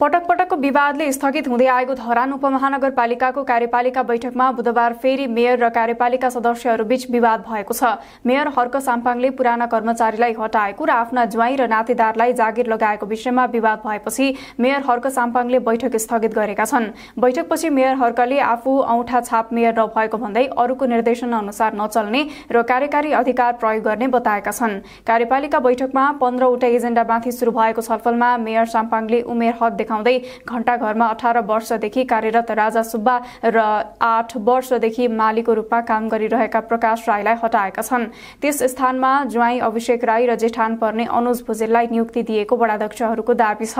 पटक पटकको विवादले स्थगित हुँदै आएको धरान उपमहानगरपालिकाको कार्यपालिका बैठकमा बुधबार फेरि मेयर र कार्यपालिका सदस्यहरूबीच विवाद भएको छ मेयर हर्क साम्पाङले पुराना कर्मचारीलाई हटाएको र आफ्ना ज्वाइँ र नातेदारलाई जागिर लगाएको विषयमा विवाद भएपछि मेयर हर्क साम्पाङले बैठक स्थगित गरेका छन् बैठकपछि मेयर हर्कले आफू औठा छाप मेयर नभएको भन्दै अरूको निर्देशन अनुसार नचल्ने र कार्यकारी अधिकार प्रयोग गर्ने बताएका छन् कार्यपालिका बैठकमा पन्ध्रवटा एजेण्डामाथि शुरू भएको छलफलमा मेयर साम्पाङले उमेर हद देखाउँदै घण्टाघरमा अठार वर्षदेखि कार्यरत राजा सुब्बा र आठ वर्षदेखि मालीको रूपमा काम गरिरहेका प्रकाश राईलाई हटाएका छन् त्यस स्थानमा ज्वाई अभिषेक राई र जेठान पर्ने अनुज भुजेललाई नियुक्ति दिएको वडाध्यक्षहरूको दावी छ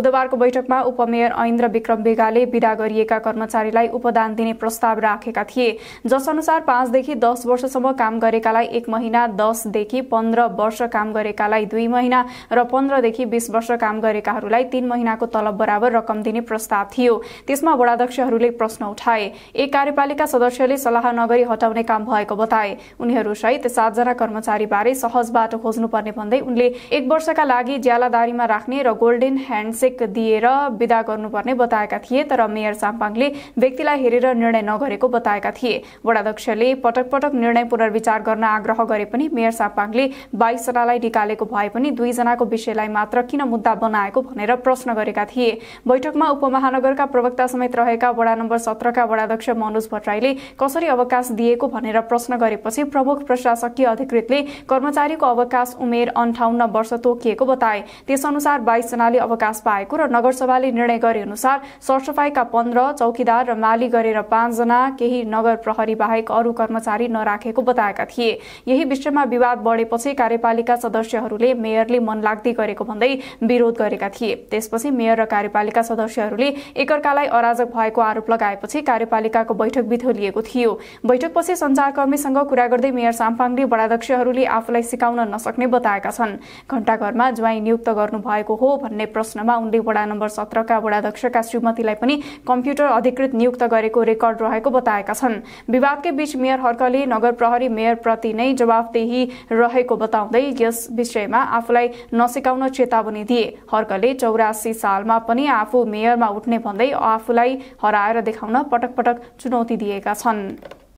बुधबारको बैठकमा उपमेयर ऐन्द्र विक्रम बेगाले विदा गरिएका कर्मचारीलाई उपदान दिने प्रस्ताव राखेका थिए जसअनुसार पाँचदेखि दस वर्षसम्म काम गरेकालाई एक महिना दसदेखि पन्ध्र वर्ष काम गरेकालाई दुई महिना र पन्ध्रदेखि बीस वर्ष काम गरेकाहरूलाई तीन महिनाको तलब बराबर रकम दिने प्रस्ताव थियो त्यसमा वडाध्यक्षहरूले प्रश्न उठाए एक कार्यपालिका सदस्यले सल्लाह नगरी हटाउने काम भएको बताए उनीहरूसहित सातजना कर्मचारीबारे सहज बाटो खोज्नुपर्ने भन्दै उनले एक वर्षका लागि ज्यालादारीमा राख्ने र गोल्डेन ह्यान्डसेक दिएर विदा गर्नुपर्ने बताएका थिए तर मेयर साम्पाङले व्यक्तिलाई हेरेर निर्णय नगरेको बताएका थिए वडाध्यक्षले पटक पटक निर्णय पुनर्विचार गर्न आग्रह गरे पनि मेयर साम्पाङले बाइसजनालाई निकालेको भए पनि दुईजनाको विषयलाई मात्र किन मुद्दा बनाएको भनेर प्रश्न गरेका थिए बैठकमा उपमहानगरका प्रवक्ता समेत रहेका वडा नम्बर सत्रका वडाध्यक्ष मनोज भट्टराईले कसरी अवकाश दिएको भनेर प्रश्न गरेपछि प्रमुख प्रशासकीय अधिकृतले कर्मचारीको अवकाश उमेर अन्ठाउन्न वर्ष तोकिएको बताए त्यसअनुसार बाइसजनाले अवकाश पाएको र नगरसभाले निर्णय गरे अनुसार सरसफाईका पन्ध्र चौकीदार र माली गरेर पाँचजना केही नगर प्रहरी बाहेक अरू कर्मचारी नराखेको बताएका थिए यही विषयमा विवाद बढेपछि कार्यपालिका सदस्यहरूले मेयरले मनलाग्दी गरेको भन्दै विरोध गरेका थिए त्यसपछि मेयर र कार्यपालिका सदस्यहरूले एकअर्कालाई अराजक भएको आरोप लगाएपछि कार्यपालिकाको बैठक बिथोलिएको थियो बैठकपछि सञ्चारकर्मीसँग कुरा गर्दै मेयर साम्पाङले बडाध्यक्षहरूले आफूलाई सिकाउन नसक्ने बताएका छन् घण्टाघरमा ज्वाइँ नियुक्त गर्नु भएको हो भन्ने प्रश्नमा उनले वडा नम्बर सत्रका वडाध्यक्षका श्रीमतीलाई पनि कम्प्युटर अधिकृत नियुक्त गरेको रेकर्ड रहेको बताएका छन् विवादकै बीच मेयर हर्कले नगर प्रहरी मेयरप्रति नै जवाफदेही रहेको बताउँदै यस विषयमा आफूलाई नसिकाउन चेतावनी दिए हर्कले चौरासी साल मा पनि आफू मेयरमा उठ्ने भन्दै आफूलाई हराएर देखाउन पटक पटक चुनौती दिएका छन्